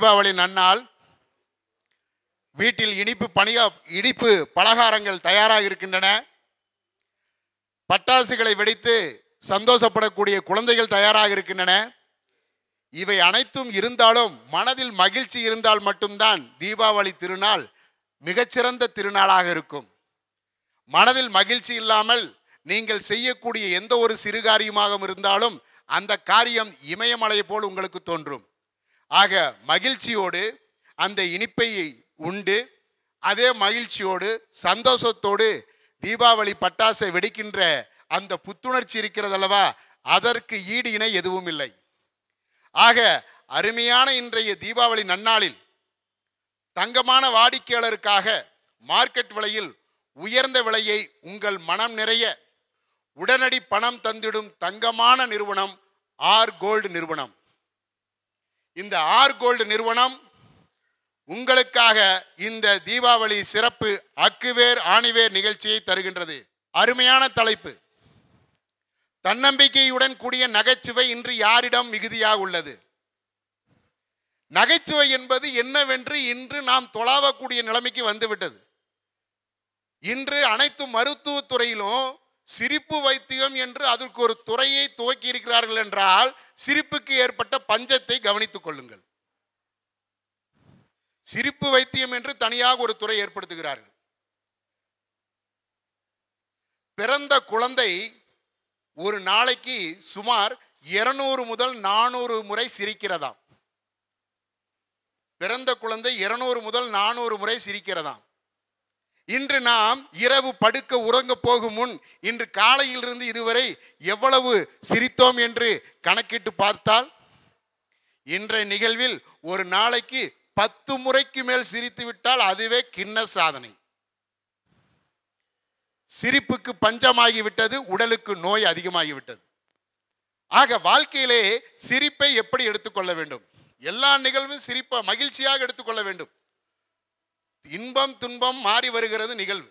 தீபாவளி நன்னால் வீட்டில் இனிப்பு பணியா இனிப்பு பலகாரங்கள் தயாராக இருக்கின்றன பட்டாசுகளை வெடித்து சந்தோஷப்படக்கூடிய குழந்தைகள் தயாராக இருக்கின்றன இவை அனைத்தும் இருந்தாலும் மனதில் மகிழ்ச்சி இருந்தால் மட்டும்தான் தீபாவளி திருநாள் மிகச்சிறந்த திருநாளாக இருக்கும் மனதில் மகிழ்ச்சி இல்லாமல் நீங்கள் செய்யக்கூடிய எந்த ஒரு சிறு காரியமாக இருந்தாலும் அந்த காரியம் இமயமலை போல் உங்களுக்கு தோன்றும் ஆக மகிழ்ச்சியோடு அந்த இனிப்பையை உண்டு அதே மகிழ்ச்சியோடு சந்தோஷத்தோடு தீபாவளி பட்டாசை வெடிக்கின்ற அந்த புத்துணர்ச்சி இருக்கிறது அல்லவா அதற்கு ஈடு இணை எதுவும் இல்லை ஆக அருமையான இன்றைய தீபாவளி நன்னாளில் தங்கமான வாடிக்கையாளருக்காக மார்க்கெட் விலையில் உயர்ந்த விலையை உங்கள் மனம் நிறைய உடனடி பணம் தந்திடும் தங்கமான நிறுவனம் ஆர் கோல்டு நிறுவனம் இந்த ஆர் கோல்டு நிறுவனம் உங்களுக்காக இந்த தீபாவளி சிறப்பு அக்குவேர் ஆணிவேர் நிகழ்ச்சியை தருகின்றது அருமையான தலைப்பு தன்னம்பிக்கையுடன் கூடிய நகைச்சுவை இன்று யாரிடம் மிகுதியாக உள்ளது நகைச்சுவை என்பது என்னவென்று இன்று நாம் தொலாவக்கூடிய நிலைமைக்கு வந்துவிட்டது இன்று அனைத்து மருத்துவத்துறையிலும் சிரிப்பு வைத்தியம் என்று அதற்கு ஒரு துறையை துவக்கி இருக்கிறார்கள் என்றால் சிரிப்புக்கு ஏற்பட்ட பஞ்சத்தை கவனித்துக் கொள்ளுங்கள் சிரிப்பு வைத்தியம் என்று தனியாக ஒரு துறை ஏற்படுத்துகிறார்கள் பிறந்த குழந்தை ஒரு நாளைக்கு சுமார் இருநூறு முதல் நானூறு முறை சிரிக்கிறதாம் பிறந்த குழந்தை இருநூறு முதல் நானூறு முறை சிரிக்கிறதாம் இன்று நாம் இரவு படுக்க உறங்க போகும் முன் இன்று காலையிலிருந்து இதுவரை எவ்வளவு சிரித்தோம் என்று கணக்கிட்டு பார்த்தால் இன்றைய நிகழ்வில் ஒரு நாளைக்கு பத்து முறைக்கு மேல் சிரித்து விட்டால் அதுவே கிண்ண சாதனை சிரிப்புக்கு பஞ்சமாகிவிட்டது உடலுக்கு நோய் அதிகமாகிவிட்டது ஆக வாழ்க்கையிலே சிரிப்பை எப்படி எடுத்துக்கொள்ள வேண்டும் எல்லா நிகழ்வும் சிரிப்பை மகிழ்ச்சியாக எடுத்துக்கொள்ள வேண்டும் இன்பம் துன்பம் மாறி வருகிறது நிகழ்வு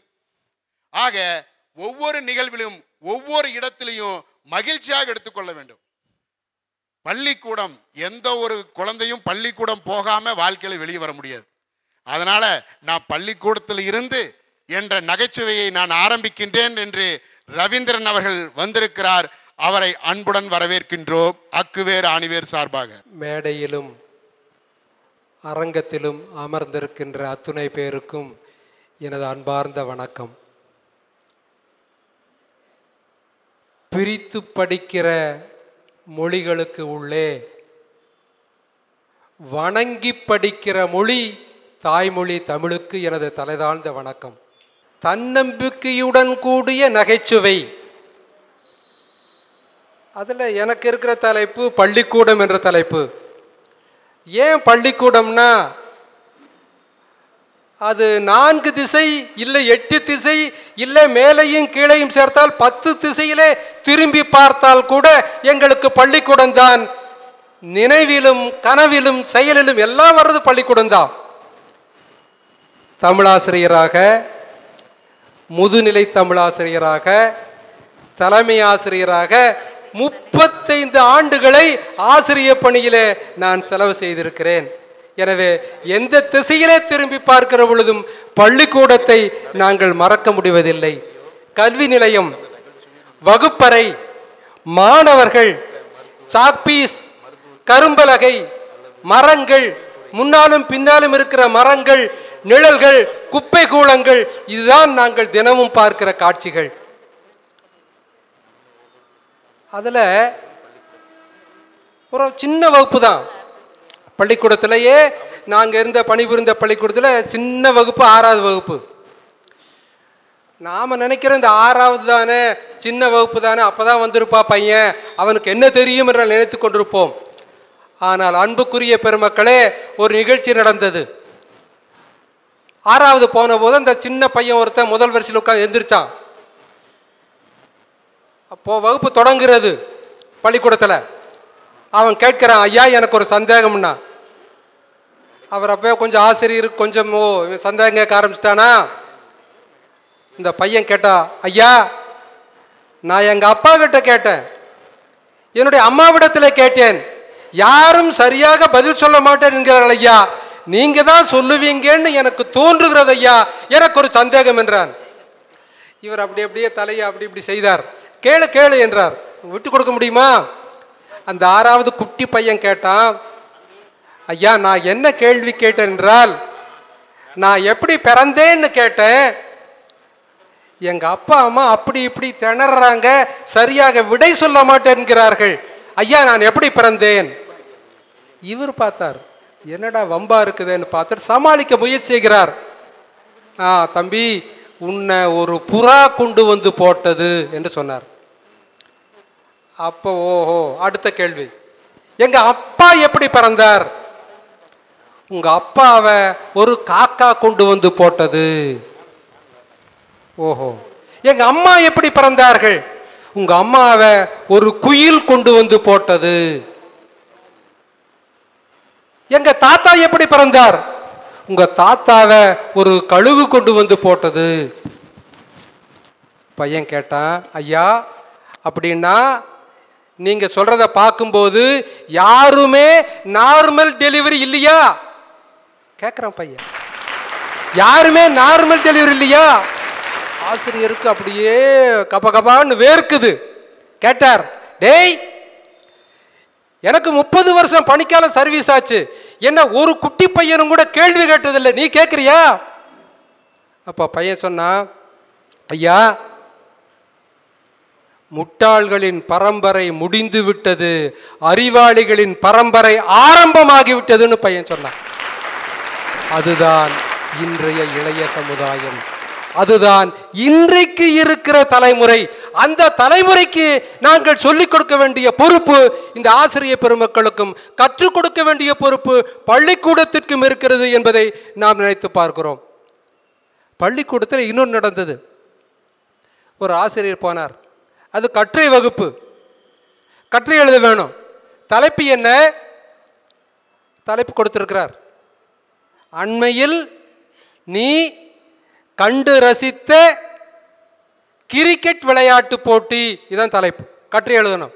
ஆக ஒவ்வொரு நிகழ்விலும் ஒவ்வொரு இடத்திலையும் மகிழ்ச்சியாக எடுத்துக்கொள்ள வேண்டும் பள்ளிக்கூடம் எந்த ஒரு குழந்தையும் பள்ளிக்கூடம் போகாம வாழ்க்கையில் வெளியே வர முடியாது அதனால நான் பள்ளிக்கூடத்தில் இருந்து என்ற நகைச்சுவையை நான் ஆரம்பிக்கின்றேன் என்று ரவீந்திரன் அவர்கள் வந்திருக்கிறார் அவரை அன்புடன் வரவேற்கின்றோம் அக்குவேர் ஆணிவேர் சார்பாக மேடையிலும் அரங்கத்திலும் அமர்ந்திருக்கின்ற அத்துணை பேருக்கும் எனது அன்பார்ந்த வணக்கம் பிரித்து படிக்கிற மொழிகளுக்கு உள்ளே வணங்கி படிக்கிற மொழி தாய்மொழி தமிழுக்கு எனது தலைதாழ்ந்த வணக்கம் தன்னம்பிக்கையுடன் கூடிய நகைச்சுவை அதில் எனக்கு இருக்கிற தலைப்பு பள்ளிக்கூடம் என்ற தலைப்பு ஏன் பள்ளிக்கூடம்னா அது நான்கு திசை இல்லை எட்டு திசை இல்லை மேலையும் கீழையும் சேர்த்தால் பத்து திசையிலே திரும்பி பார்த்தால் கூட எங்களுக்கு பள்ளிக்கூடம் தான் நினைவிலும் கனவிலும் செயலிலும் எல்லாம் வர்றது பள்ளிக்கூடம் தான் தமிழாசிரியராக முதுநிலை தமிழாசிரியராக தலைமை ஆசிரியராக முப்பத்தைந்து ஆண்டுகளை ஆசிரிய பணியிலே நான் செலவு செய்திருக்கிறேன் எனவே எந்த திசையிலே திரும்பி பார்க்கிற பொழுதும் பள்ளிக்கூடத்தை நாங்கள் மறக்க முடிவதில்லை கல்வி நிலையம் வகுப்பறை மாணவர்கள் சாக்பீஸ் கரும்பலகை மரங்கள் முன்னாலும் பின்னாலும் இருக்கிற மரங்கள் நிழல்கள் குப்பை கூலங்கள் இதுதான் நாங்கள் தினமும் பார்க்கிற காட்சிகள் அதில் ஒரு சின்ன வகுப்பு தான் பள்ளிக்கூடத்திலேயே நாங்கள் இருந்த பணிபுரிந்த பள்ளிக்கூடத்தில் சின்ன வகுப்பு ஆறாவது வகுப்பு நாம் நினைக்கிற இந்த ஆறாவது தானே சின்ன வகுப்பு தானே அப்போ தான் வந்திருப்பா பையன் அவனுக்கு என்ன தெரியும் என்று நினைத்து கொண்டிருப்போம் ஆனால் அன்புக்குரிய பெருமக்களே ஒரு நிகழ்ச்சி நடந்தது ஆறாவது போன போது அந்த சின்ன பையன் ஒருத்தன் முதல் வரிசையில் உட்காந்து எந்திரிச்சான் அப்போது வகுப்பு தொடங்குறது பள்ளிக்கூடத்தில் அவன் கேட்குறான் ஐயா எனக்கு ஒரு சந்தேகம்னா அவர் அப்போ கொஞ்சம் ஆசிரியர் கொஞ்சம் ஓ சந்தேகம் கேட்க ஆரம்பிச்சிட்டானா இந்த பையன் கேட்டா ஐயா நான் எங்கள் அப்பா கிட்ட கேட்டேன் என்னுடைய அம்மாவிடத்தில் கேட்டேன் யாரும் சரியாக பதில் சொல்ல மாட்டேன் என்கிறார்கள் ஐயா நீங்கள் தான் சொல்லுவீங்கன்னு எனக்கு தோன்றுகிறது ஐயா எனக்கு ஒரு சந்தேகம் என்றான் இவர் அப்படி அப்படியே தலையை அப்படி இப்படி செய்தார் கேளு கேளு என்றார் விட்டு கொடுக்க முடியுமா அந்த ஆறாவது குட்டி பையன் கேட்டான் ஐயா நான் என்ன கேள்வி கேட்டேன் என்றால் நான் எப்படி பிறந்தேன்னு கேட்டேன் எங்கள் அப்பா அம்மா அப்படி இப்படி திணறாங்க சரியாக விடை சொல்ல மாட்டேன்கிறார்கள் ஐயா நான் எப்படி பிறந்தேன் இவர் பார்த்தார் என்னடா வம்பா இருக்குதுன்னு பார்த்துட்டு சமாளிக்க முயற்சி செய்கிறார் ஆ தம்பி உன்னை ஒரு புறா கொண்டு வந்து போட்டது என்று சொன்னார் அப்போ ஓஹோ அடுத்த கேள்வி எங்கள் அப்பா எப்படி பிறந்தார் உங்கள் அப்பாவை ஒரு காக்கா கொண்டு வந்து போட்டது ஓஹோ எங்கள் அம்மா எப்படி பிறந்தார்கள் உங்கள் அம்மாவை ஒரு குயில் கொண்டு வந்து போட்டது எங்கள் தாத்தா எப்படி பிறந்தார் உங்கள் தாத்தாவை ஒரு கழுகு கொண்டு வந்து போட்டது பையன் கேட்டான் ஐயா அப்படின்னா நீங்கள் சொல்கிறத பார்க்கும்போது யாருமே நார்மல் டெலிவரி இல்லையா கேட்குறான் பையன் யாருமே நார்மல் டெலிவரி இல்லையா ஆசிரியருக்கு அப்படியே கப கபான்னு வேர்க்குது கேட்டார் டேய் எனக்கு முப்பது வருஷம் பணிக்கால சர்வீஸ் ஆச்சு என்ன ஒரு குட்டி பையனும் கூட கேள்வி கேட்டதில்லை நீ கேட்குறியா அப்போ பையன் சொன்னான் ஐயா முட்டாள்களின் பரம்பரை முடிந்து விட்டது அறிவாளிகளின் பரம்பரை ஆரம்பமாகி விட்டதுன்னு பையன் சொன்னான் அதுதான் இன்றைய இளைய சமுதாயம் அதுதான் இன்றைக்கு இருக்கிற தலைமுறை அந்த தலைமுறைக்கு நாங்கள் சொல்லிக் கொடுக்க வேண்டிய பொறுப்பு இந்த ஆசிரியர் பெருமக்களுக்கும் கற்றுக் கொடுக்க வேண்டிய பொறுப்பு பள்ளிக்கூடத்திற்கும் இருக்கிறது என்பதை நாம் நினைத்து பார்க்கிறோம் பள்ளிக்கூடத்தில் இன்னொன்று நடந்தது ஒரு ஆசிரியர் போனார் அது கற்றை வகுப்பு கற்றை எழுத வேணும் தலைப்பு என்ன தலைப்பு கொடுத்துருக்கிறார் அண்மையில் நீ கண்டு ரசித்த கிரிக்கெட் விளையாட்டு போட்டி இதுதான் தலைப்பு கற்று எழுதணும்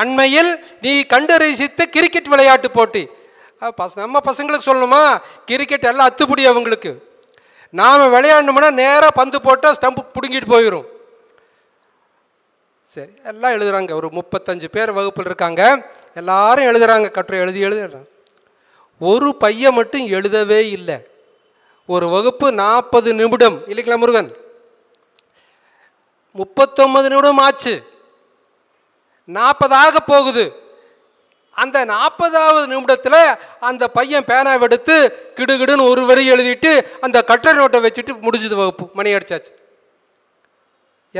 அண்மையில் நீ கண்டு ரசித்த கிரிக்கெட் விளையாட்டு போட்டி பச நம்ம பசங்களுக்கு சொல்லணுமா கிரிக்கெட் எல்லாம் அத்துப்படி அவங்களுக்கு நாம் விளையாடணும்னா நேராக பந்து போட்டால் ஸ்டம்பு பிடுங்கிட்டு போயிடும் சரி எல்லாம் எழுதுகிறாங்க ஒரு முப்பத்தஞ்சு பேர் வகுப்பில் இருக்காங்க எல்லாரும் எழுதுகிறாங்க கற்று எழுதி எழுதுறாங்க ஒரு பையன் மட்டும் எழுதவே இல்லை ஒரு வகுப்பு நாற்பது நிமிடம் இல்லைங்களா முருகன் முப்பத்தொன்பது நிமிடம் ஆச்சு நாற்பதாக போகுது அந்த நாற்பதாவது நிமிடத்தில் அந்த பையன் பேனாவை எடுத்து கிடுகிடுன்னு ஒரு வரி எழுதிட்டு அந்த கட்டட நோட்டை வச்சுட்டு முடிஞ்சது வகுப்பு மணி அடித்தாச்சு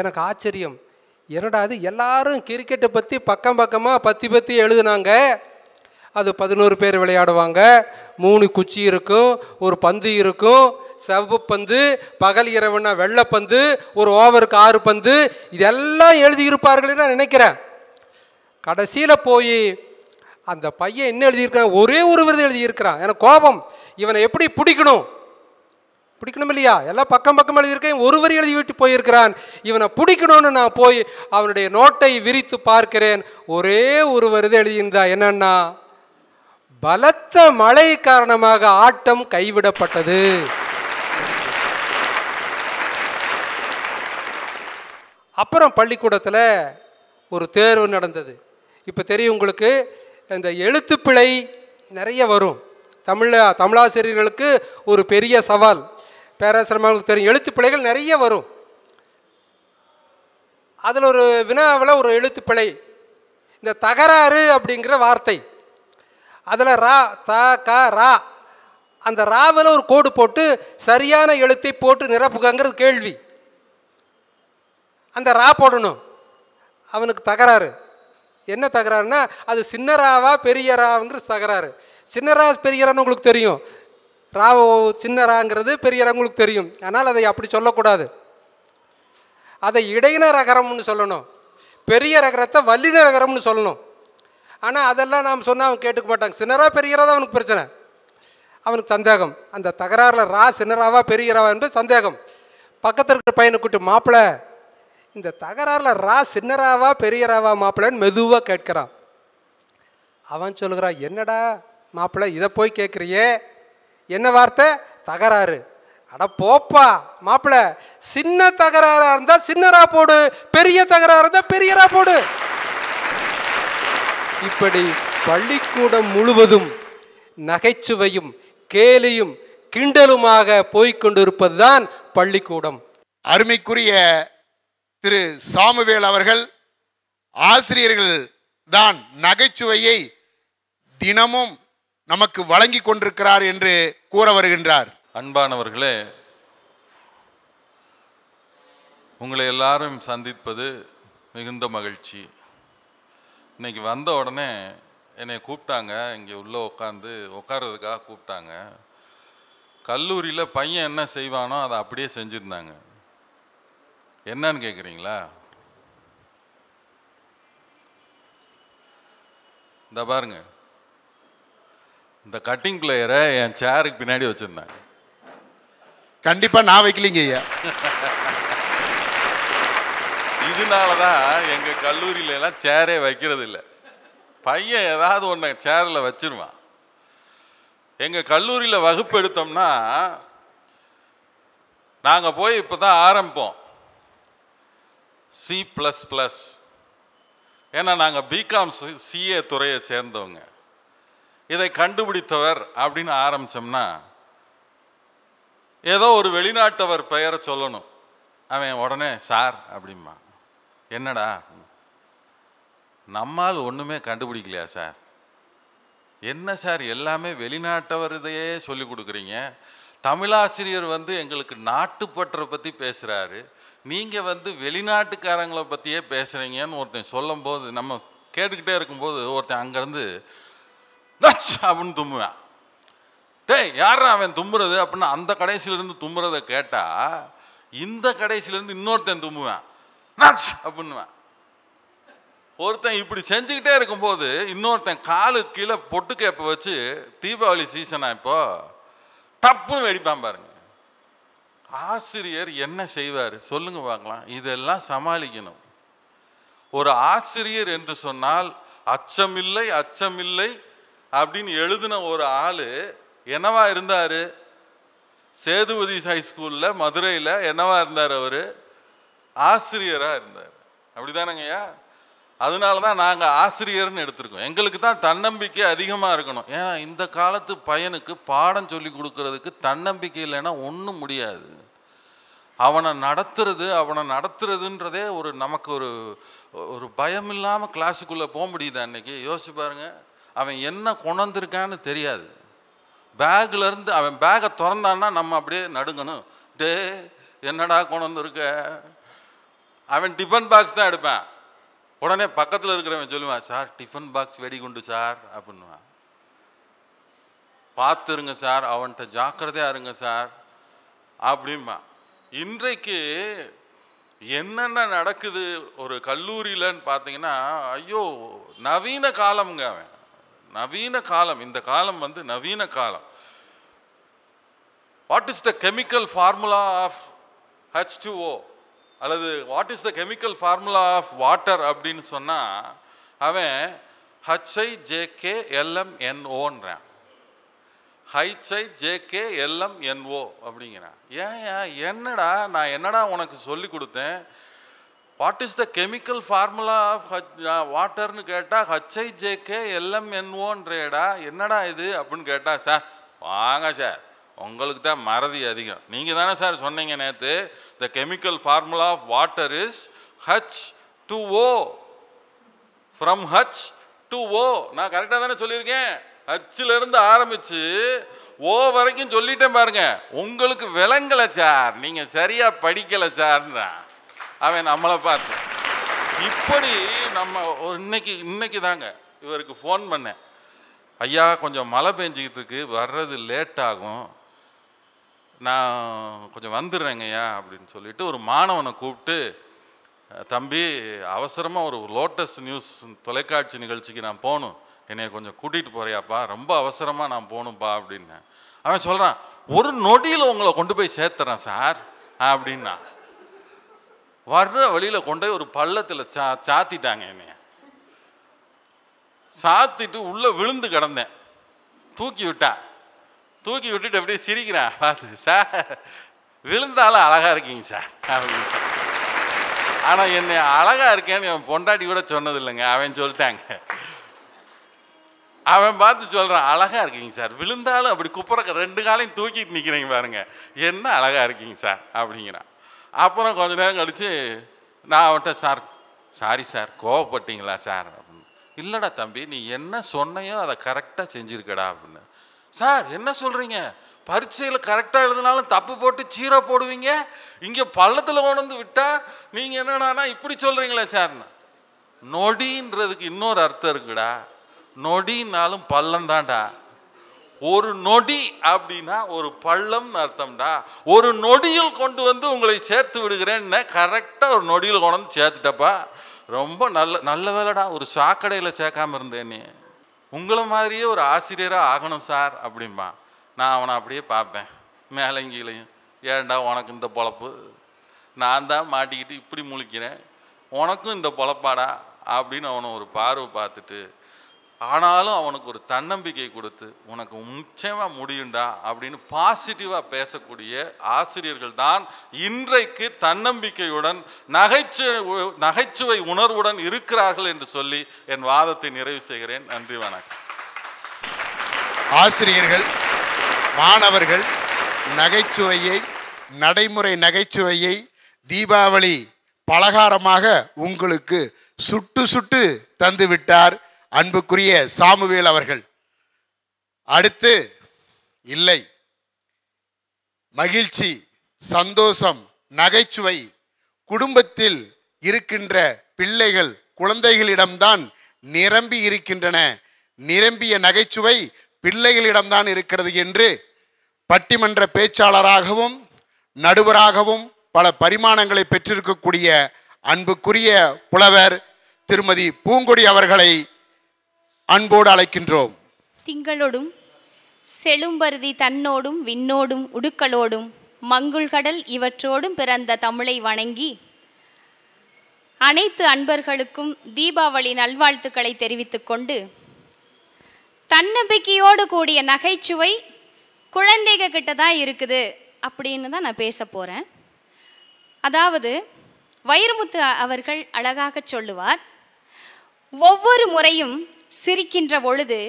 எனக்கு ஆச்சரியம் இரண்டாவது எல்லாரும் கிரிக்கெட்டை பற்றி பக்கம் பக்கமாக பற்றி பற்றி எழுதுனாங்க அது பதினோரு பேர் விளையாடுவாங்க மூணு குச்சி இருக்கும் ஒரு பந்து இருக்கும் செவப்பு பந்து பகல் இரவுனா வெள்ளைப்பந்து ஒரு ஓவருக்கு ஆறு பந்து இதெல்லாம் எழுதியிருப்பார்கள் நான் நினைக்கிறேன் கடைசியில் போய் அந்த பையன் என்ன எழுதியிருக்கான் ஒரே ஒரு விருது எழுதியிருக்கிறான் எனக்கு கோபம் இவனை எப்படி பிடிக்கணும் பிடிக்கணும் இல்லையா எல்லாம் பக்கம் பக்கம் எழுதியிருக்கேன் ஒருவரி எழுதி விட்டு போயிருக்கிறான் இவனை பிடிக்கணும்னு நான் போய் அவனுடைய நோட்டை விரித்து பார்க்கிறேன் ஒரே ஒரு வருது எழுதியிருந்தா என்னன்னா பலத்த மழை காரணமாக ஆட்டம் கைவிடப்பட்டது அப்புறம் பள்ளிக்கூடத்தில் ஒரு தேர்வு நடந்தது இப்போ தெரியும் உங்களுக்கு இந்த எழுத்துப்பிழை நிறைய வரும் தமிழ் தமிழாசிரியர்களுக்கு ஒரு பெரிய சவால் பேராசிரியர்களுக்கு தெரியும் எழுத்துப்பிழைகள் நிறைய வரும் அதில் ஒரு வினாவில் ஒரு எழுத்துப்பிழை இந்த தகராறு அப்படிங்கிற வார்த்தை அதில் ரா த க ரா அந்த ராவில் ஒரு கோடு போட்டு சரியான எழுத்தை போட்டு நிரப்புகங்கிறது கேள்வி அந்த ரா போடணும் அவனுக்கு தகராறு என்ன தகராறுனா அது சின்ன ராவா பெரிய ராவுங்கிறது தகராறு சின்ன ரா பெரிய ரான்னு உங்களுக்கு தெரியும் ராவ் சின்ன ராங்கிறது பெரிய ரா உங்களுக்கு தெரியும் ஆனால் அதை அப்படி சொல்லக்கூடாது அதை இடையின ரகரம்னு சொல்லணும் பெரிய ரகரத்தை வல்லின ரகரம்னு சொல்லணும் ஆனால் அதெல்லாம் நாம் சொன்னால் அவன் கேட்டுக்க மாட்டாங்க சின்னராக பெரியறா அவனுக்கு பிரச்சனை அவனுக்கு சந்தேகம் அந்த தகராறில் ரா சின்னராவா பெரியராவா என்று சந்தேகம் பக்கத்தில் இருக்கிற பையனை கூட்டு மாப்பிள்ள இந்த தகராறில் ரா சின்னராவா பெரியராவா மாப்பிள்ளன்னு மெதுவாக கேட்கிறான் அவன் சொல்கிறான் என்னடா மாப்பிள்ளை இதை போய் கேட்குறியே என்ன வார்த்தை தகராறு அட போப்பா மாப்பிள்ள சின்ன தகராறாக இருந்தால் சின்னரா போடு பெரிய தகராறு இருந்தால் பெரியரா போடு இப்படி பள்ளிக்கூடம் முழுவதும் நகைச்சுவையும் கேலியும் கிண்டலுமாக போய்கொண்டிருப்பதுதான் பள்ளிக்கூடம் அருமைக்குரிய திரு சாமுவேல் அவர்கள் ஆசிரியர்கள் தான் நகைச்சுவையை தினமும் நமக்கு வழங்கி கொண்டிருக்கிறார் என்று கூற வருகின்றார் அன்பானவர்களே உங்களை எல்லாரும் சந்திப்பது மிகுந்த மகிழ்ச்சி இன்றைக்கி வந்த உடனே என்னை கூப்பிட்டாங்க இங்கே உள்ளே உட்காந்து உட்காரதுக்காக கூப்பிட்டாங்க கல்லூரியில் பையன் என்ன செய்வானோ அதை அப்படியே செஞ்சுருந்தாங்க என்னன்னு கேட்குறீங்களா இந்த பாருங்க இந்த கட்டிங் பிளேயரை என் சேருக்கு பின்னாடி வச்சுருந்தேன் கண்டிப்பாக நான் வைக்கலிங்க ஐயா இதனால தான் எங்கள் கல்லூரியிலலாம் சேரே வைக்கிறது இல்லை பையன் ஏதாவது ஒன்று சேரில் வச்சிருவான் எங்கள் கல்லூரியில் வகுப்பு எடுத்தோம்னா நாங்கள் போய் இப்போ தான் ஆரம்பிப்போம் சி ப்ளஸ் ப்ளஸ் ஏன்னா நாங்கள் பிகாம் சிஏ துறையை சேர்ந்தவங்க இதை கண்டுபிடித்தவர் அப்படின்னு ஆரம்பித்தோம்னா ஏதோ ஒரு வெளிநாட்டவர் பெயரை சொல்லணும் அவன் உடனே சார் அப்படிம்மா என்னடா நம்மால் ஒன்றுமே கண்டுபிடிக்கலையா சார் என்ன சார் எல்லாமே வெளிநாட்டவர் சொல்லி கொடுக்குறீங்க தமிழாசிரியர் வந்து எங்களுக்கு நாட்டுப்பற்றை பற்றி பேசுகிறாரு நீங்கள் வந்து வெளிநாட்டுக்காரங்களை பற்றியே பேசுகிறீங்கன்னு ஒருத்தன் சொல்லும் போது நம்ம கேட்டுக்கிட்டே இருக்கும்போது ஒருத்தன் அங்கேருந்து அப்படின்னு தும்புவேன் டேய் யார் அவன் தும்புறது அப்படின்னு அந்த கடைசியிலேருந்து தும்புறதை கேட்டால் இந்த கடைசியிலேருந்து இன்னொருத்தன் தும்புவேன் நட்ஸ் அப்படின்னுவேன் ஒருத்தன் இப்படி செஞ்சுக்கிட்டே இருக்கும்போது இன்னொருத்தன் காலு கீழே பொட்டு கேப்பை வச்சு தீபாவளி சீசனா இப்போ தப்புன்னு வெடிப்பான் பாருங்க ஆசிரியர் என்ன செய்வார் சொல்லுங்க பார்க்கலாம் இதெல்லாம் சமாளிக்கணும் ஒரு ஆசிரியர் என்று சொன்னால் அச்சமில்லை அச்சமில்லை அப்படின்னு எழுதின ஒரு ஆள் என்னவா இருந்தார் சேதுபதி ஹைஸ்கூலில் மதுரையில் என்னவா இருந்தார் அவர் ஆசிரியராக இருந்தார் அப்படிதானங்கய்யா அதனால தான் நாங்கள் ஆசிரியர்னு எடுத்திருக்கோம் எங்களுக்கு தான் தன்னம்பிக்கை அதிகமாக இருக்கணும் ஏன்னா இந்த காலத்து பையனுக்கு பாடம் சொல்லி கொடுக்கறதுக்கு தன்னம்பிக்கை இல்லைன்னா ஒன்றும் முடியாது அவனை நடத்துறது அவனை நடத்துறதுன்றதே ஒரு நமக்கு ஒரு ஒரு பயம் இல்லாமல் கிளாஸுக்குள்ளே போக முடியுது அன்னைக்கு யோசிச்சு பாருங்க அவன் என்ன கொண்டிருக்கான்னு தெரியாது பேக்லேருந்து அவன் பேக்கை திறந்தான்னா நம்ம அப்படியே நடுங்கணும் டே என்னடா கொண்டிருக்க அவன் டிஃபன் பாக்ஸ் தான் எடுப்பேன் உடனே பக்கத்தில் இருக்கிறவன் சொல்லுவான் சார் டிஃபன் பாக்ஸ் வெடிகுண்டு சார் அப்படின்வான் பார்த்துருங்க சார் அவன்கிட்ட ஜாக்கிரதையாக இருங்க சார் அப்படிம்பா இன்றைக்கு என்னென்ன நடக்குது ஒரு கல்லூரியிலன்னு பார்த்தீங்கன்னா ஐயோ நவீன காலம்ங்க அவன் நவீன காலம் இந்த காலம் வந்து நவீன காலம் what is the chemical formula of H two O அல்லது what is the chemical formula of water அப்படின்னு சொன்னால் அவன் ஹச்ஐ ஜேகே என்ஓன்றான் ஹைச்ஐ ஜேகே என்ஓ அப்படிங்கிறான் ஏன் என்னடா நான் என்னடா உனக்கு சொல்லி கொடுத்தேன் what is the chemical formula of H வாட்டர்னு கேட்டால் ஹச்ஐ ஜேகே எல்எம்என்ஓன்றேடா என்னடா இது அப்படின்னு கேட்டால் சார் வாங்க சார் உங்களுக்கு தான் மறதி அதிகம் நீங்கள் தானே சார் சொன்னீங்க நேற்று the chemical formula of water is H to O from H to O நான் கரெக்டாக தானே சொல்லியிருக்கேன் ஹச்சிலிருந்து ஆரம்பித்து ஓ வரைக்கும் சொல்லிட்டேன் பாருங்க உங்களுக்கு விளங்கலை சார் நீங்கள் சரியாக படிக்கலை சார்ன்றான் அவன் நம்மளை பார்த்து இப்படி நம்ம இன்னைக்கு இன்னைக்கு தாங்க இவருக்கு ஃபோன் பண்ணேன் ஐயா கொஞ்சம் மழை பெஞ்சிக்கிட்டு இருக்கு வர்றது லேட் ஆகும் நான் கொஞ்சம் வந்துடுறேங்கய்யா அப்படின்னு சொல்லிட்டு ஒரு மாணவனை கூப்பிட்டு தம்பி அவசரமாக ஒரு லோட்டஸ் நியூஸ் தொலைக்காட்சி நிகழ்ச்சிக்கு நான் போகணும் என்னை கொஞ்சம் கூட்டிகிட்டு போகிறியாப்பா ரொம்ப அவசரமாக நான் போகணும்ப்பா அப்படின்னேன் அவன் சொல்கிறான் ஒரு நொடியில் உங்களை கொண்டு போய் சேர்த்துறேன் சார் அப்படின்னா வர்ற வழியில் கொண்டு போய் ஒரு பள்ளத்தில் சா சாத்திட்டாங்க என்னைய சாத்திட்டு உள்ளே விழுந்து கிடந்தேன் தூக்கி விட்டேன் தூக்கி விட்டுட்டு அப்படியே சிரிக்கிறான் பார்த்து சார் விழுந்தாலும் அழகாக இருக்கீங்க சார் அப்படின்னு ஆனால் என்னை அழகாக இருக்கேன்னு என் பொண்டாட்டி கூட சொன்னது இல்லைங்க அவன் சொல்லிட்டாங்க அவன் பார்த்து சொல்கிறான் அழகாக இருக்கீங்க சார் விழுந்தாலும் அப்படி குப்புற ரெண்டு காலையும் தூக்கிட்டு நிற்கிறீங்க பாருங்க என்ன அழகாக இருக்கீங்க சார் அப்படிங்கிறான் அப்புறம் கொஞ்ச நேரம் கழித்து நான் அவன்கிட்ட சார் சாரி சார் கோவப்பட்டீங்களா சார் அப்படின்னு இல்லைடா தம்பி நீ என்ன சொன்னையோ அதை கரெக்டாக செஞ்சுருக்கடா அப்படின்னு சார் என்ன சொல்கிறீங்க பரீட்சையில் கரெக்டாக எழுதினாலும் தப்பு போட்டு சீரோ போடுவீங்க இங்கே பள்ளத்தில் கொண்டு விட்டால் நீங்கள் என்னடானா இப்படி சொல்கிறீங்களே சார் நொடின்றதுக்கு இன்னொரு அர்த்தம் இருக்குடா நொடினாலும் பள்ளம் தான்டா ஒரு நொடி அப்படின்னா ஒரு பள்ளம்னு அர்த்தம்டா ஒரு நொடியில் கொண்டு வந்து உங்களை சேர்த்து விடுகிறேன்னு கரெக்டாக ஒரு நொடியில் கொண்டு வந்து சேர்த்துட்டப்பா ரொம்ப நல்ல நல்ல வேலைடா ஒரு சாக்கடையில் சேர்க்காம இருந்தேன் நீ உங்களை மாதிரியே ஒரு ஆசிரியராக ஆகணும் சார் அப்படிம்பான் நான் அவனை அப்படியே பார்ப்பேன் மேலங்கிலையும் ஏண்டா உனக்கு இந்த பொழப்பு நான் தான் மாட்டிக்கிட்டு இப்படி முழிக்கிறேன் உனக்கும் இந்த பொழப்பாடா அப்படின்னு அவனை ஒரு பார்வை பார்த்துட்டு ஆனாலும் அவனுக்கு ஒரு தன்னம்பிக்கை கொடுத்து உனக்கு நிச்சயமாக முடியுண்டா அப்படின்னு பாசிட்டிவாக பேசக்கூடிய ஆசிரியர்கள் தான் இன்றைக்கு தன்னம்பிக்கையுடன் நகைச்சுவை நகைச்சுவை உணர்வுடன் இருக்கிறார்கள் என்று சொல்லி என் வாதத்தை நிறைவு செய்கிறேன் நன்றி வணக்கம் ஆசிரியர்கள் மாணவர்கள் நகைச்சுவையை நடைமுறை நகைச்சுவையை தீபாவளி பலகாரமாக உங்களுக்கு சுட்டு சுட்டு தந்துவிட்டார் அன்புக்குரிய சாமுவேல் அவர்கள் அடுத்து இல்லை மகிழ்ச்சி சந்தோஷம் நகைச்சுவை குடும்பத்தில் இருக்கின்ற பிள்ளைகள் குழந்தைகளிடம்தான் நிரம்பி இருக்கின்றன நிரம்பிய நகைச்சுவை பிள்ளைகளிடம்தான் இருக்கிறது என்று பட்டிமன்ற பேச்சாளராகவும் நடுவராகவும் பல பரிமாணங்களை பெற்றிருக்கக்கூடிய அன்புக்குரிய புலவர் திருமதி பூங்கொடி அவர்களை அன்போடு அழைக்கின்றோம் திங்களோடும் செழும்பருதி தன்னோடும் விண்ணோடும் உடுக்களோடும் மங்குள்கடல் இவற்றோடும் பிறந்த தமிழை வணங்கி அனைத்து அன்பர்களுக்கும் தீபாவளி நல்வாழ்த்துக்களை தெரிவித்துக் கொண்டு தன்னம்பிக்கையோடு கூடிய நகைச்சுவை குழந்தைக கிட்ட தான் இருக்குது அப்படின்னு தான் நான் பேச போகிறேன் அதாவது வைரமுத்து அவர்கள் அழகாக சொல்லுவார் ஒவ்வொரு முறையும் சிரிக்கின்ற பொழுது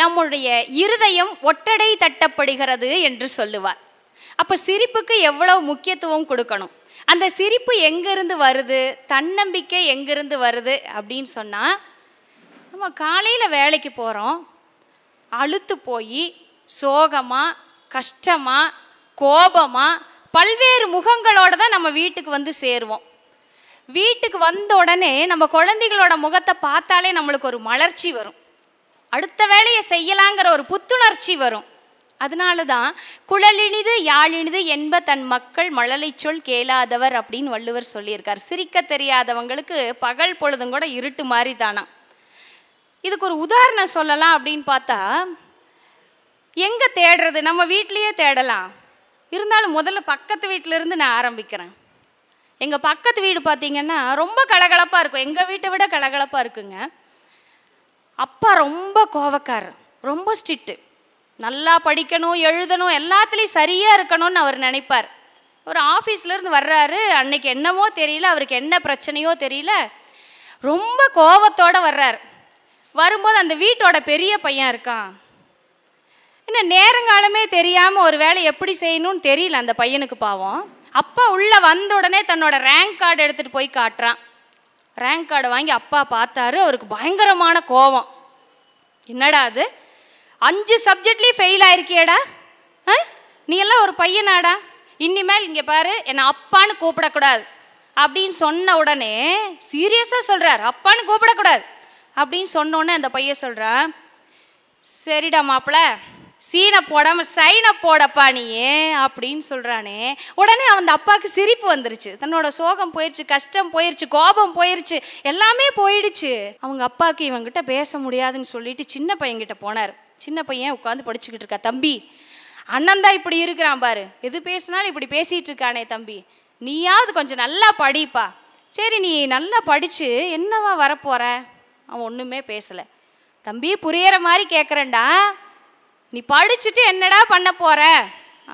நம்முடைய இருதயம் ஒட்டடை தட்டப்படுகிறது என்று சொல்லுவார் அப்போ சிரிப்புக்கு எவ்வளோ முக்கியத்துவம் கொடுக்கணும் அந்த சிரிப்பு எங்கேருந்து வருது தன்னம்பிக்கை எங்கேருந்து வருது அப்படின்னு சொன்னால் நம்ம காலையில் வேலைக்கு போகிறோம் அழுத்து போய் சோகமாக கஷ்டமாக கோபமாக பல்வேறு முகங்களோடு தான் நம்ம வீட்டுக்கு வந்து சேருவோம் வீட்டுக்கு வந்த உடனே நம்ம குழந்தைகளோட முகத்தை பார்த்தாலே நம்மளுக்கு ஒரு மலர்ச்சி வரும் அடுத்த வேலையை செய்யலாங்கிற ஒரு புத்துணர்ச்சி வரும் அதனால தான் குழலினிது யாழினிது என்ப தன் மக்கள் மழலை சொல் கேளாதவர் அப்படின்னு வள்ளுவர் சொல்லியிருக்கார் சிரிக்க தெரியாதவங்களுக்கு பகல் பொழுதும் கூட இருட்டு மாதிரி தானா இதுக்கு ஒரு உதாரணம் சொல்லலாம் அப்படின்னு பார்த்தா எங்கே தேடுறது நம்ம வீட்லேயே தேடலாம் இருந்தாலும் முதல்ல பக்கத்து வீட்டிலேருந்து நான் ஆரம்பிக்கிறேன் எங்கள் பக்கத்து வீடு பார்த்திங்கன்னா ரொம்ப கலகலப்பாக இருக்கும் எங்கள் வீட்டை விட கலகலப்பாக இருக்குங்க அப்பா ரொம்ப கோவக்கார் ரொம்ப ஸ்ட்ரிக்ட்டு நல்லா படிக்கணும் எழுதணும் எல்லாத்துலேயும் சரியாக இருக்கணும்னு அவர் நினைப்பார் ஒரு ஆஃபீஸ்லேருந்து வர்றாரு அன்னைக்கு என்னமோ தெரியல அவருக்கு என்ன பிரச்சனையோ தெரியல ரொம்ப கோபத்தோடு வர்றார் வரும்போது அந்த வீட்டோட பெரிய பையன் இருக்கான் இன்னும் நேரங்காலமே தெரியாமல் ஒரு வேலை எப்படி செய்யணும்னு தெரியல அந்த பையனுக்கு பாவம் அப்பா உள்ளே வந்த உடனே தன்னோட ரேங்க் கார்டு எடுத்துகிட்டு போய் காட்டுறான் ரேங்க் கார்டை வாங்கி அப்பா பார்த்தாரு அவருக்கு பயங்கரமான கோபம் என்னடா அது அஞ்சு சப்ஜெக்ட்லேயும் ஃபெயில் ஆயிருக்கியடா ஆ நீ எல்லாம் ஒரு பையனாடா இனிமேல் இங்கே பாரு என்னை அப்பான்னு கூப்பிடக்கூடாது அப்படின்னு சொன்ன உடனே சீரியஸாக சொல்கிறார் அப்பான்னு கூப்பிடக்கூடாது அப்படின்னு சொன்னோடனே அந்த பையன் சொல்கிறான் சரிடா மாப்பிள்ள சீனை போடாமல் சைனை போடப்பா நீ அப்படின்னு சொல்கிறானே உடனே அந்த அப்பாவுக்கு சிரிப்பு வந்துருச்சு தன்னோட சோகம் போயிடுச்சு கஷ்டம் போயிடுச்சு கோபம் போயிடுச்சு எல்லாமே போயிடுச்சு அவங்க அப்பாவுக்கு இவங்ககிட்ட பேச முடியாதுன்னு சொல்லிட்டு சின்ன பையன்கிட்ட போனார் சின்ன பையன் உட்காந்து படிச்சுக்கிட்டு இருக்கா தம்பி அண்ணன் தான் இப்படி இருக்கிறான் பாரு எது பேசினாலும் இப்படி பேசிகிட்டு இருக்கானே தம்பி நீயாவது கொஞ்சம் நல்லா படிப்பா சரி நீ நல்லா படித்து என்னவா வரப்போகிற அவன் ஒன்றுமே பேசலை தம்பி புரியற மாதிரி கேட்குறேன்டா நீ படிச்சுட்டு என்னடா பண்ண போற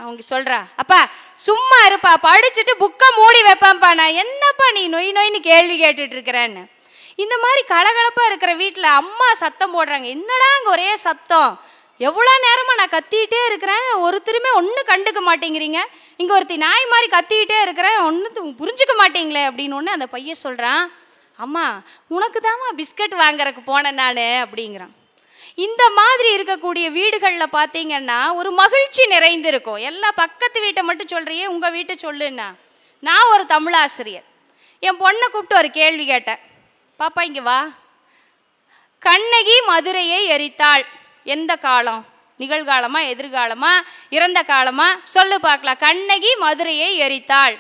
அவங்க சொல்கிறா அப்பா சும்மா இருப்பா படிச்சுட்டு புக்கை மூடி வைப்பேன்ப்பா நான் என்னப்பா நீ நொய் நொய்னு கேள்வி கேட்டுட்டு இருக்கிறேன்னு இந்த மாதிரி கலகலப்பாக இருக்கிற வீட்டில் அம்மா சத்தம் போடுறாங்க என்னடா அங்கே ஒரே சத்தம் எவ்வளோ நேரமாக நான் கத்திக்கிட்டே இருக்கிறேன் ஒருத்தருமே ஒன்றும் கண்டுக்க மாட்டேங்கிறீங்க இங்கே ஒருத்தி நாய் மாதிரி கத்திக்கிட்டே இருக்கிறேன் ஒன்றும் புரிஞ்சுக்க மாட்டேங்களே அப்படின்னு ஒன்று அந்த பையன் சொல்கிறான் அம்மா உனக்கு தாம்மா பிஸ்கட் வாங்குறதுக்கு போனேன் நான் அப்படிங்கிறான் இந்த மாதிரி இருக்கக்கூடிய வீடுகளில் பார்த்தீங்கன்னா ஒரு மகிழ்ச்சி நிறைந்திருக்கும் எல்லா பக்கத்து வீட்டை மட்டும் சொல்கிறியே உங்கள் வீட்டை சொல்லுன்னா நான் ஒரு தமிழாசிரியர் என் பொண்ணை கூப்பிட்டு ஒரு கேள்வி கேட்டேன் பாப்பா இங்கே வா கண்ணகி மதுரையை எரித்தாள் எந்த காலம் நிகழ்காலமா எதிர்காலமா இறந்த காலமா சொல்லு பார்க்கலாம் கண்ணகி மதுரையை எரித்தாள்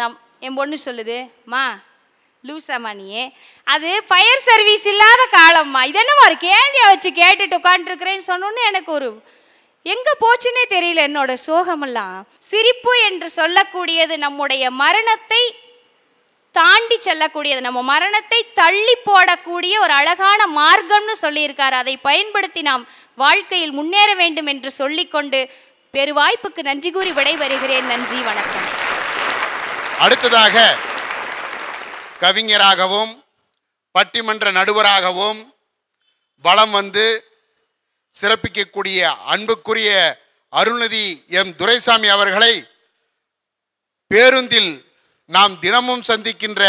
நம் என் பொண்ணு சொல்லுது மா லூசா மணியே அது ஃபயர் சர்வீஸ் இல்லாத காலம்மா இதென்னமா ஒரு கேள்வியை வச்சு கேட்டுட்டு உட்காந்துருக்கிறேன்னு சொன்னோன்னு எனக்கு ஒரு எங்க போச்சுன்னே தெரியல என்னோட சோகமெல்லாம் சிரிப்பு என்று சொல்லக்கூடியது நம்முடைய மரணத்தை தாண்டி செல்லக்கூடியது நம்ம மரணத்தை தள்ளி போடக்கூடிய ஒரு அழகான மார்க்கம்னு சொல்லியிருக்கார் அதை பயன்படுத்தி நாம் வாழ்க்கையில் முன்னேற வேண்டும் என்று சொல்லிக்கொண்டு பெருவாய்ப்புக்கு நன்றி கூறி விடை வருகிறேன் நன்றி வணக்கம் அடுத்ததாக கவிஞராகவும் பட்டிமன்ற நடுவராகவும் வளம் வந்து சிறப்பிக்கக்கூடிய அன்புக்குரிய அருள்நிதி எம் துரைசாமி அவர்களை பேருந்தில் நாம் தினமும் சந்திக்கின்ற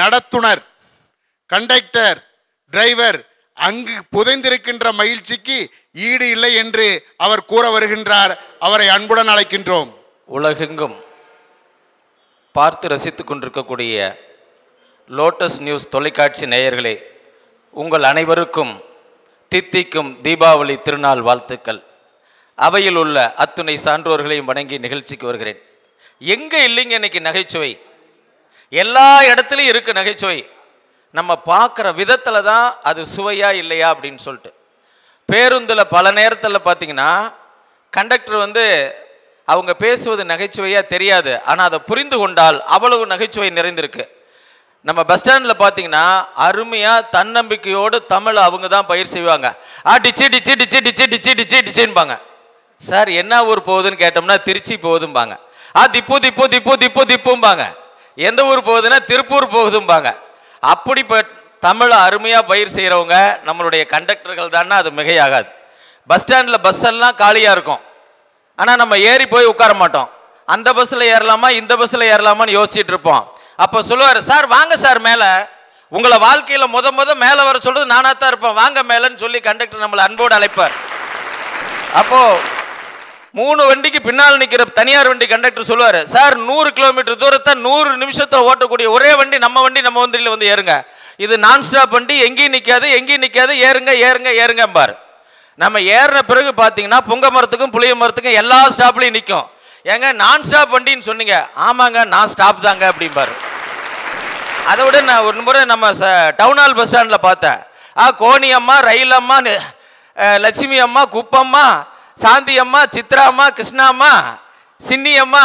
நடத்துனர் கண்டக்டர் டிரைவர் அங்கு புதைந்திருக்கின்ற மகிழ்ச்சிக்கு ஈடு இல்லை என்று அவர் கூற வருகின்றார் அவரை அன்புடன் அழைக்கின்றோம் உலகெங்கும் பார்த்து ரசித்து கொண்டிருக்கக்கூடிய லோட்டஸ் நியூஸ் தொலைக்காட்சி நேயர்களே உங்கள் அனைவருக்கும் தித்திக்கும் தீபாவளி திருநாள் வாழ்த்துக்கள் அவையில் உள்ள அத்துணை சான்றோர்களையும் வணங்கி நிகழ்ச்சிக்கு வருகிறேன் எங்கே இல்லைங்க இன்னைக்கு நகைச்சுவை எல்லா இடத்துலையும் இருக்குது நகைச்சுவை நம்ம பார்க்குற விதத்தில் தான் அது சுவையா இல்லையா அப்படின்னு சொல்லிட்டு பேருந்தில் பல நேரத்தில் பார்த்தீங்கன்னா கண்டக்டர் வந்து அவங்க பேசுவது நகைச்சுவையாக தெரியாது ஆனால் அதை புரிந்து கொண்டால் அவ்வளவு நகைச்சுவை நிறைந்திருக்கு நம்ம பஸ் ஸ்டாண்டில் பார்த்தீங்கன்னா அருமையாக தன்னம்பிக்கையோடு தமிழ் அவங்க தான் பயிர் செய்வாங்க ஆ டிச்சு டிச்சு டிச்சு டிச்சு டிச்சு டிச்சி டிச்சின்பாங்க சார் என்ன ஊர் போகுதுன்னு கேட்டோம்னா திருச்சி போகுதும்பாங்க ஆ திப்பு திப்பு திப்பு திப்பு திப்பும்பாங்க எந்த ஊர் போகுதுன்னா திருப்பூர் போகுதும்பாங்க அப்படிப்பட்ட தமிழை அருமையாக பயிர் செய்கிறவங்க நம்மளுடைய கண்டக்டர்கள் தானே அது மிகையாகாது பஸ் ஸ்டாண்டில் பஸ் எல்லாம் காலியாக இருக்கும் ஆனால் நம்ம ஏறி போய் உட்கார மாட்டோம் அந்த பஸ்ஸில் ஏறலாமா இந்த பஸ்ஸில் ஏறலாமான்னு யோசிச்சுட்டு இருப்போம் அப்போ சொல்லுவார் சார் வாங்க சார் மேலே உங்களை வாழ்க்கையில் முத முத மேலே வர சொல்கிறது நானாக தான் இருப்பேன் வாங்க மேலேன்னு சொல்லி கண்டக்டர் நம்மளை அன்போடு அழைப்பார் அப்போது மூணு வண்டிக்கு பின்னால் நிற்கிற தனியார் வண்டி கண்டக்டர் சொல்லுவார் சார் நூறு கிலோமீட்டர் தூரத்தை நூறு நிமிஷத்தை ஓட்டக்கூடிய ஒரே வண்டி நம்ம வண்டி நம்ம வந்தியில் வந்து ஏறுங்க இது நான் ஸ்டாப் வண்டி எங்கேயும் நிற்காது எங்கேயும் நிற்காது ஏறுங்க ஏறுங்க ஏறுங்கம்பார் நம்ம ஏறின பிறகு பார்த்தீங்கன்னா புங்க மரத்துக்கும் புளிய மரத்துக்கும் எல்லா ஸ்டாப்லேயும் நிற்கும் ஏங்க நான் ஸ்டாப் வண்டின்னு சொன்னீங்க ஆமாங்க நான் ஸ்டாப் தாங்க அப்படிம்பாரு அதை விட நான் ஒரு முறை நம்ம டவுன் ஹால் பஸ் ஸ்டாண்டில் பார்த்தேன் ஆ கோணி அம்மா ரயில் அம்மா லட்சுமி அம்மா குப்பம்மா சாந்தி அம்மா சித்ராம்மா கிருஷ்ணாம்மா சின்னியம்மா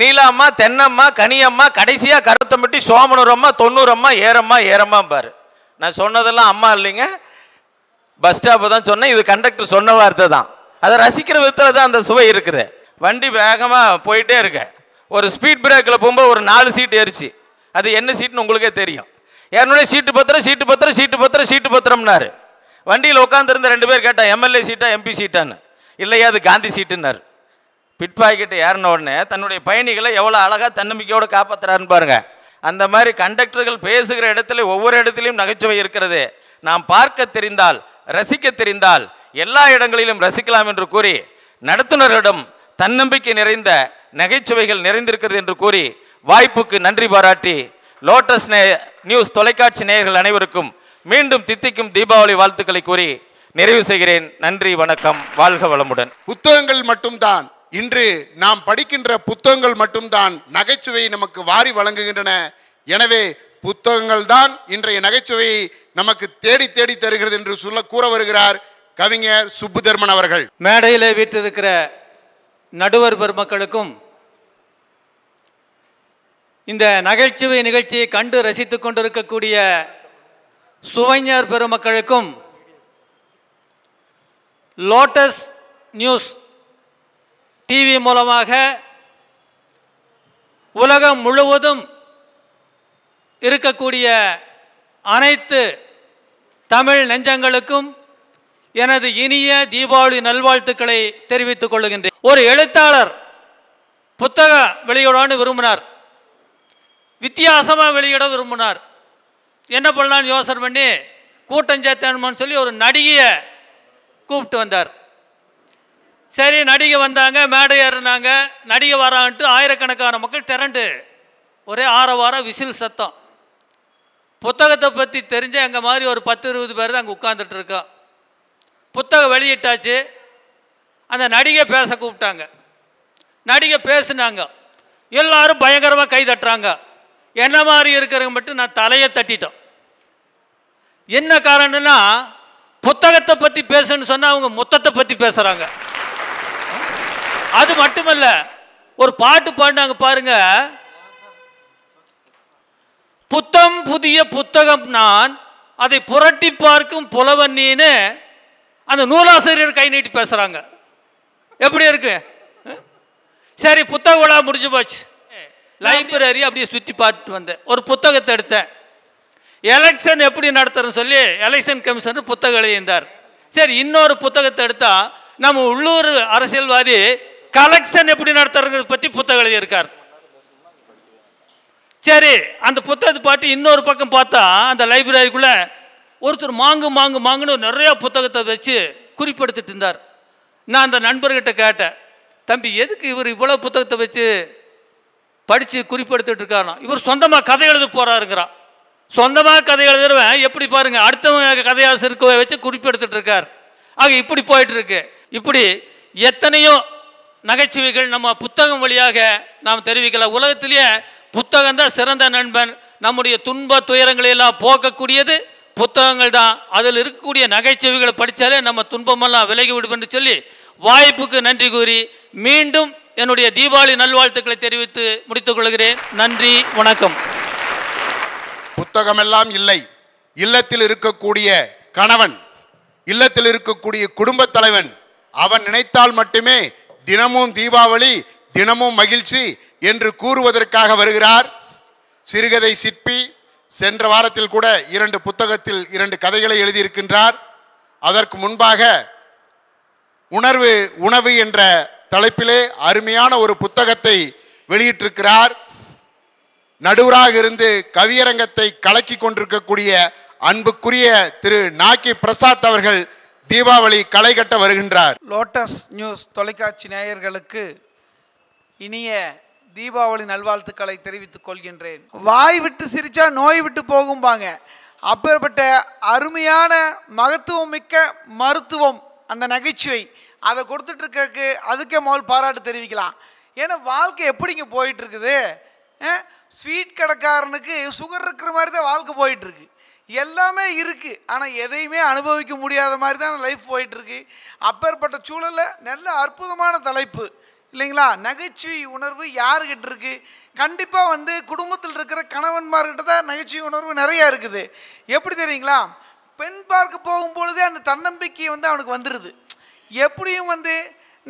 நீலாம்மா தென்னம்மா கனியம்மா கடைசியாக கருத்தம்பட்டி சோமனூரம்மா தொண்ணூறம்மா ஏறம்மா ஏறம்மா பார் நான் சொன்னதெல்லாம் அம்மா இல்லைங்க பஸ் ஸ்டாப்பு தான் சொன்னேன் இது கண்டக்டர் சொன்ன வார்த்தை தான் அதை ரசிக்கிற விதத்தில் தான் அந்த சுவை இருக்குது வண்டி வேகமாக போயிட்டே இருக்கேன் ஒரு ஸ்பீட் பிரேக்கில் போகும்போது ஒரு நாலு சீட் எரிச்சு அது என்ன சீட்டுன்னு உங்களுக்கே தெரியும் இரநூறு சீட்டு பத்திரம் சீட்டு பத்திரம் சீட்டு பத்திரம் சீட்டு பத்திரம்னாரு வண்டியில் உட்காந்துருந்த ரெண்டு பேர் கேட்டால் எம்எல்ஏ சீட்டா எம்பி சீட்டான்னு இல்லையா அது காந்தி சீட்டுன்னாரு பிட் ஏறின உடனே தன்னுடைய பயணிகளை எவ்வளோ அழகாக தன்னம்பிக்கையோடு காப்பாற்றுறாருன்னு பாருங்கள் அந்த மாதிரி கண்டக்டர்கள் பேசுகிற இடத்துல ஒவ்வொரு இடத்துலையும் நகைச்சுவை இருக்கிறது நாம் பார்க்க தெரிந்தால் ரசிக்க தெரிந்தால் எல்லா இடங்களிலும் ரசிக்கலாம் என்று கூறி நடத்துனரிடம் தன்னம்பிக்கை நிறைந்த நகைச்சுவைகள் நிறைந்திருக்கிறது என்று கூறி வாய்ப்புக்கு நன்றி பாராட்டி லோட்டஸ் நே நியூஸ் தொலைக்காட்சி நேயர்கள் அனைவருக்கும் மீண்டும் தித்திக்கும் தீபாவளி வாழ்த்துக்களை கூறி நிறைவு செய்கிறேன் நன்றி வணக்கம் வாழ்க வளமுடன் புத்தகங்கள் மட்டும்தான் இன்று நாம் படிக்கின்ற புத்தகங்கள் மட்டும்தான் நகைச்சுவை நமக்கு வாரி வழங்குகின்றன எனவே புத்தகங்கள் தான் இன்றைய நகைச்சுவையை நமக்கு தேடி தேடி தருகிறது என்று சொல்ல கூற வருகிறார் கவிஞர் சுப்புதர்மன் அவர்கள் மேடையிலே வீற்றிருக்கிற நடுவர் பெருமக்களுக்கும் இந்த நகைச்சுவை நிகழ்ச்சியை கண்டு ரசித்து கொண்டிருக்கக்கூடிய சுவைஞர் பெருமக்களுக்கும் லோட்டஸ் நியூஸ் டிவி மூலமாக உலகம் முழுவதும் இருக்கக்கூடிய அனைத்து தமிழ் நெஞ்சங்களுக்கும் எனது இனிய தீபாவளி நல்வாழ்த்துக்களை தெரிவித்துக் கொள்கின்றேன் ஒரு எழுத்தாளர் புத்தக வெளியிடான்னு விரும்பினார் வித்தியாசமாக வெளியிட விரும்பினார் என்ன பண்ணலான்னு யோசனை பண்ணி கூட்டம் சேர்த்தணுமான்னு சொல்லி ஒரு நடிகையை கூப்பிட்டு வந்தார் சரி நடிகை வந்தாங்க மேடை ஏறினாங்க நடிகை வரான்ட்டு ஆயிரக்கணக்கான மக்கள் திரண்டு ஒரே ஆற வாரம் விசில் சத்தம் புத்தகத்தை பற்றி தெரிஞ்ச எங்கள் மாதிரி ஒரு பத்து இருபது பேர் தான் அங்கே உட்காந்துட்ருக்கோம் புத்தகம் வெளியிட்டாச்சு அந்த நடிகை பேச கூப்பிட்டாங்க நடிகை பேசினாங்க எல்லாரும் பயங்கரமாக கை தட்டுறாங்க என்ன மாதிரி இருக்கிறவங்க மட்டும் நான் தலையை தட்டிட்டோம் என்ன காரணம்னா புத்தகத்தை பற்றி பேசுன்னு சொன்னால் அவங்க மொத்தத்தை பற்றி பேசுகிறாங்க அது மட்டுமல்ல ஒரு பாட்டு பாடினாங்க பாருங்க புத்தம் புதிய புத்தகம் நான் அதை புரட்டி பார்க்கும் புலவன் அந்த நூலாசிரியர் கை நீட்டி பேசுகிறாங்க எப்படி இருக்கு சரி புத்தக விழா முடிஞ்சு போச்சு லைப்ரரி அப்படியே சுற்றி பார்த்துட்டு வந்தேன் ஒரு புத்தகத்தை எடுத்தேன் எலெக்ஷன் எப்படி நடத்துறேன்னு சொல்லி எலெக்ஷன் கமிஷனர் புத்தகம் எழுதியிருந்தார் சரி இன்னொரு புத்தகத்தை எடுத்தால் நம்ம உள்ளூர் அரசியல்வாதி கலெக்ஷன் எப்படி நடத்துறது பற்றி புத்தகம் எழுதியிருக்கார் சரி அந்த புத்தகத்தை பாட்டு இன்னொரு பக்கம் பார்த்தா அந்த லைப்ரரிக்குள்ளே ஒருத்தர் மாங்கு மாங்கு மாங்குன்னு நிறையா புத்தகத்தை வச்சு குறிப்பிடுத்துட்டு இருந்தார் நான் அந்த நண்பர்கிட்ட கேட்டேன் தம்பி எதுக்கு இவர் இவ்வளோ புத்தகத்தை வச்சு படித்து குறிப்பெடுத்துட்டு இருக்காருனா இவர் சொந்தமாக கதை எழுத போகிறாருங்கிறா சொந்தமாக கதை எழுதுறவன் எப்படி பாருங்கள் அடுத்தவங்க கதையாக இருக்க வச்சு குறிப்பெடுத்துட்டு இருக்கார் ஆக இப்படி போயிட்டுருக்கு இப்படி எத்தனையோ நகைச்சுவைகள் நம்ம புத்தகம் வழியாக நாம் தெரிவிக்கலாம் உலகத்திலேயே புத்தகம் சிறந்த நண்பன் நம்முடைய துன்ப துயரங்களை எல்லாம் போக்கக்கூடியது புத்தகங்கள் தான் அதில் இருக்கக்கூடிய நகைச்சுவைகளை படித்தாலே நம்ம துன்பமெல்லாம் விலகி விடுவோம்னு சொல்லி வாய்ப்புக்கு நன்றி கூறி மீண்டும் என்னுடைய தீபாவளி நல்வாழ்த்துக்களை தெரிவித்து முடித்துக் கொள்கிறேன் நன்றி வணக்கம் புத்தகமெல்லாம் இல்லை இல்லத்தில் இருக்கக்கூடிய கணவன் இல்லத்தில் இருக்கக்கூடிய குடும்ப தலைவன் அவன் நினைத்தால் மட்டுமே தினமும் தீபாவளி தினமும் மகிழ்ச்சி என்று கூறுவதற்காக வருகிறார் சிறுகதை சிற்பி சென்ற வாரத்தில் கூட இரண்டு புத்தகத்தில் இரண்டு கதைகளை எழுதியிருக்கின்றார் அதற்கு முன்பாக உணர்வு உணவு என்ற தலைப்பிலே அருமையான ஒரு புத்தகத்தை வெளியிட்டிருக்கிறார் நடுவராக இருந்து கவியரங்கத்தை கலக்கி கொண்டிருக்கக்கூடிய அன்புக்குரிய திரு நாக்கி பிரசாத் அவர்கள் தீபாவளி களை கட்ட வருகின்றார் லோட்டஸ் நியூஸ் தொலைக்காட்சி நேயர்களுக்கு இனிய தீபாவளி நல்வாழ்த்துக்களை தெரிவித்துக் கொள்கின்றேன் வாய் விட்டு சிரிச்சா நோய் விட்டு போகும்பாங்க அப்பேற்பட்ட அருமையான மகத்துவம் மிக்க மருத்துவம் அந்த நகைச்சுவை அதை கொடுத்துட்ருக்கிறதுக்கு அதுக்கே மோல் பாராட்டு தெரிவிக்கலாம் ஏன்னா வாழ்க்கை எப்படிங்க போயிட்டுருக்குது ஸ்வீட் கடைக்காரனுக்கு சுகர் இருக்கிற மாதிரி தான் வாழ்க்கை போயிட்டுருக்கு எல்லாமே இருக்குது ஆனால் எதையுமே அனுபவிக்க முடியாத மாதிரி தான் லைஃப் போயிட்டுருக்கு அப்பேற்பட்ட சூழலில் நல்ல அற்புதமான தலைப்பு இல்லைங்களா நகைச்சுவை உணர்வு யாருக்கிட்ட இருக்குது கண்டிப்பாக வந்து குடும்பத்தில் இருக்கிற கணவன்மார்கிட்ட தான் நகைச்சுவை உணர்வு நிறையா இருக்குது எப்படி தெரியுங்களா பெண் பார்க்க போகும்பொழுதே அந்த தன்னம்பிக்கை வந்து அவனுக்கு வந்துடுது எப்படியும் வந்து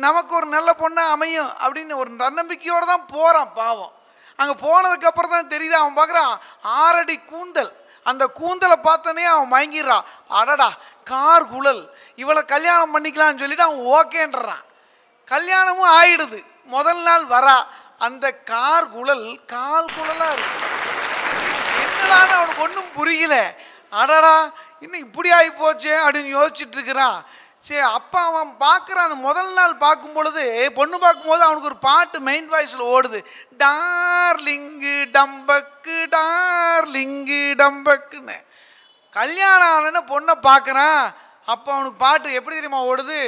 நமக்கு ஒரு நல்ல பொண்ணாக அமையும் அப்படின்னு ஒரு தன்னம்பிக்கையோடு தான் போகிறான் பாவம் அங்கே போனதுக்கப்புறம் தான் தெரியுது அவன் பார்க்குறான் ஆறடி கூந்தல் அந்த கூந்தலை பார்த்தோன்னே அவன் மயங்கிடுறான் அடடா கார் குழல் இவளை கல்யாணம் பண்ணிக்கலாம்னு சொல்லிட்டு அவன் ஓகேன்றான் கல்யாணமும் ஆயிடுது முதல் நாள் வரா அந்த கார் குழல் கால் குழலாக இருக்கு என்னடான்னு அவனுக்கு ஒன்றும் புரியல அடடா இன்னும் இப்படி ஆகி போச்சே அப்படின்னு யோசிச்சுட்டு இருக்கிறான் சரி அப்பா அவன் பார்க்குறான் முதல் நாள் பார்க்கும் பொழுது பொண்ணு பார்க்கும்போது அவனுக்கு ஒரு பாட்டு மெயின் வாய்ஸில் ஓடுது டார்லிங்கு டம்பக்கு டார்லிங்கு டம்பக்குன்னு கல்யாணம் ஆனன்னு பொண்ணை பார்க்குறான் அப்போ அவனுக்கு பாட்டு எப்படி தெரியுமா ஓடுது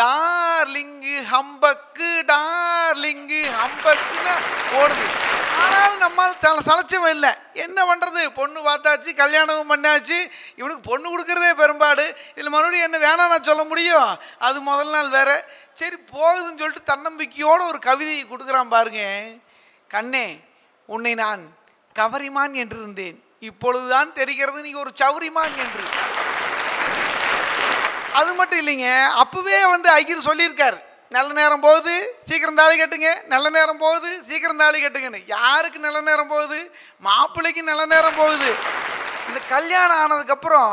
டார்லிங்கு ஹம்பக்கு டார்லிங்கு ஹம்பக்குன்னு ஓடுது ஆனாலும் நம்மால் தல சளைச்சவன் இல்லை என்ன பண்ணுறது பொண்ணு பார்த்தாச்சு கல்யாணமும் பண்ணாச்சு இவனுக்கு பொண்ணு கொடுக்குறதே பெரும்பா இது மறுபடியும் என்ன வேணாம் நான் சொல்ல முடியும் அது முதல் நாள் வேற சரி போகுதுன்னு சொல்லிட்டு தன்னம்பிக்கையோடு ஒரு கவிதையை கொடுக்குறான் பாருங்க கண்ணே உன்னை நான் கவரிமான் என்றிருந்தேன் இப்பொழுதுதான் தெரிகிறது நீ ஒரு சௌரிமான் என்று அது மட்டும் இல்லைங்க அப்பவே வந்து ஐயர் சொல்லியிருக்கார் நல்ல நேரம் போகுது சீக்கிரம் தாலி கட்டுங்க நல்ல நேரம் போகுது சீக்கிரம் தாலி கட்டுங்கன்னு யாருக்கு நல்ல நேரம் போகுது மாப்பிள்ளைக்கு நல்ல நேரம் போகுது இந்த கல்யாணம் ஆனதுக்கப்புறம்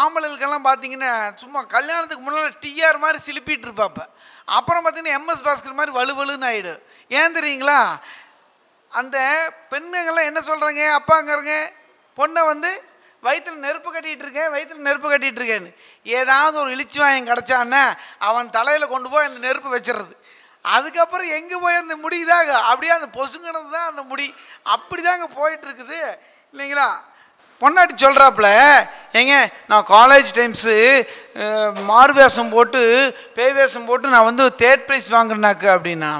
ஆம்பளைகளுக்கெல்லாம் பார்த்தீங்கன்னா சும்மா கல்யாணத்துக்கு முன்னால் டிஆர் மாதிரி சிலிப்பிட்டு இருப்பாப்ப அப்புறம் பார்த்தீங்கன்னா எம்எஸ் பாஸ்கர் மாதிரி வலுவலுன்னு ஆகிடும் ஏன் தெரியுங்களா அந்த பெண்ணுங்கள்லாம் என்ன சொல்கிறாங்க அப்பாங்கிறங்க பொண்ணை வந்து வயிற்றில் நெருப்பு கட்டிகிட்டு இருக்கேன் வயிற்றில் நெருப்பு கட்டிகிட்டு இருக்கேன்னு ஏதாவது ஒரு இழிச்சு வாயம் கிடச்சான்னா அவன் தலையில் கொண்டு போய் அந்த நெருப்பு வச்சிடுறது அதுக்கப்புறம் எங்கே போய் அந்த முடிதாங்க அப்படியே அந்த பொசுங்கினது தான் அந்த முடி அப்படி அங்கே போயிட்டுருக்குது இல்லைங்களா பொண்டாட்டி சொல்கிறாப்புல ஏங்க நான் காலேஜ் டைம்ஸு மாறு வேஷம் போட்டு பேய் வேஷம் போட்டு நான் வந்து தேர்ட் ப்ரைஸ் வாங்குறேனாக்கு அப்படின்னா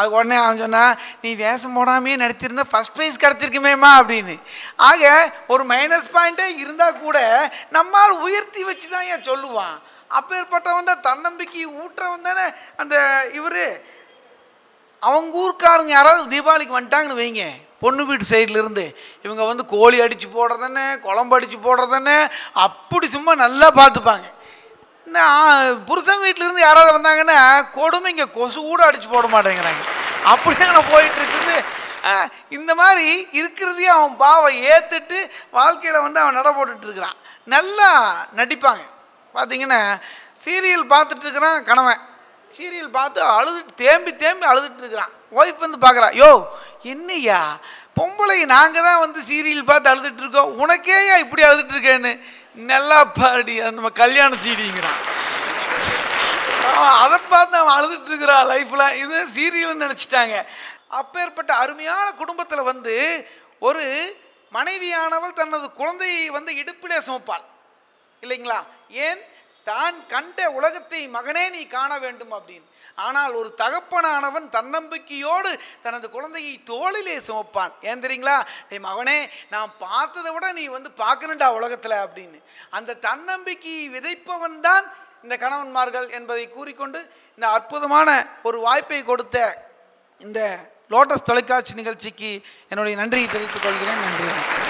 அது உடனே அவன் சொன்னால் நீ வேஷம் போடாமே நடிச்சிருந்த ஃபஸ்ட் ப்ரைஸ் கிடச்சிருக்குமேம்மா அப்படின்னு ஆக ஒரு மைனஸ் பாயிண்ட்டே இருந்தால் கூட நம்மால் உயர்த்தி வச்சு தான் ஏன் சொல்லுவான் அப்பேற்பட்டவன் தான் தன்னம்பிக்கை ஊற்றவன் தானே அந்த இவர் அவங்க ஊருக்காரங்க யாராவது தீபாவளிக்கு வந்துட்டாங்கன்னு வைங்க பொண்ணு வீட்டு சைட்லேருந்து இவங்க வந்து கோழி அடித்து போடுறதானே குழம்பு அடித்து போடுறதானே அப்படி சும்மா நல்லா பார்த்துப்பாங்க புருஷன் வீட்டிலேருந்து யாராவது வந்தாங்கன்னா கொடுமை இங்கே கொசு கூட அடித்து போட மாட்டேங்கிறாங்க அப்படியே போயிட்டு இருக்குது இந்த மாதிரி இருக்கிறதையும் அவன் பாவை ஏற்றுட்டு வாழ்க்கையில் வந்து அவன் நட போட்டுட்ருக்கிறான் நல்லா நடிப்பாங்க பார்த்தீங்கன்னா சீரியல் இருக்கிறான் கணவன் சீரியல் பார்த்து அழுதுட்டு தேம்பி தேம்பி அழுதுட்டு இருக்கிறான் ஒய்ஃப் வந்து பார்க்குறா யோ என்னையா பொம்பளை நாங்கள் தான் வந்து சீரியல் பார்த்து அழுதுட்டு இருக்கோம் உனக்கேயா இப்படி அழுதுட்டு இருக்கேன்னு நல்லா பாடி நம்ம கல்யாண சீடிங்கிறான் அதை பார்த்து அவன் அழுதுட்டு இருக்கிறான் லைஃப்பில் இது சீரியல்னு நினச்சிட்டாங்க அப்பேற்பட்ட அருமையான குடும்பத்தில் வந்து ஒரு மனைவியானவள் தனது குழந்தையை வந்து இடுப்பிலே சுமப்பாள் இல்லைங்களா ஏன் தான் கண்ட உலகத்தை மகனே நீ காண வேண்டும் அப்படின்னு ஆனால் ஒரு தகப்பனானவன் தன்னம்பிக்கையோடு தனது குழந்தையை தோளிலே சுமப்பான் ஏன் தெரியுங்களா டே மகனே நான் பார்த்ததை விட நீ வந்து பார்க்கணுண்டா உலகத்தில் அப்படின்னு அந்த தன்னம்பிக்கையை விதைப்பவன் தான் இந்த கணவன்மார்கள் என்பதை கூறிக்கொண்டு இந்த அற்புதமான ஒரு வாய்ப்பை கொடுத்த இந்த லோட்டஸ் தொலைக்காட்சி நிகழ்ச்சிக்கு என்னுடைய நன்றியை தெரிவித்துக் கொள்கிறேன் நன்றி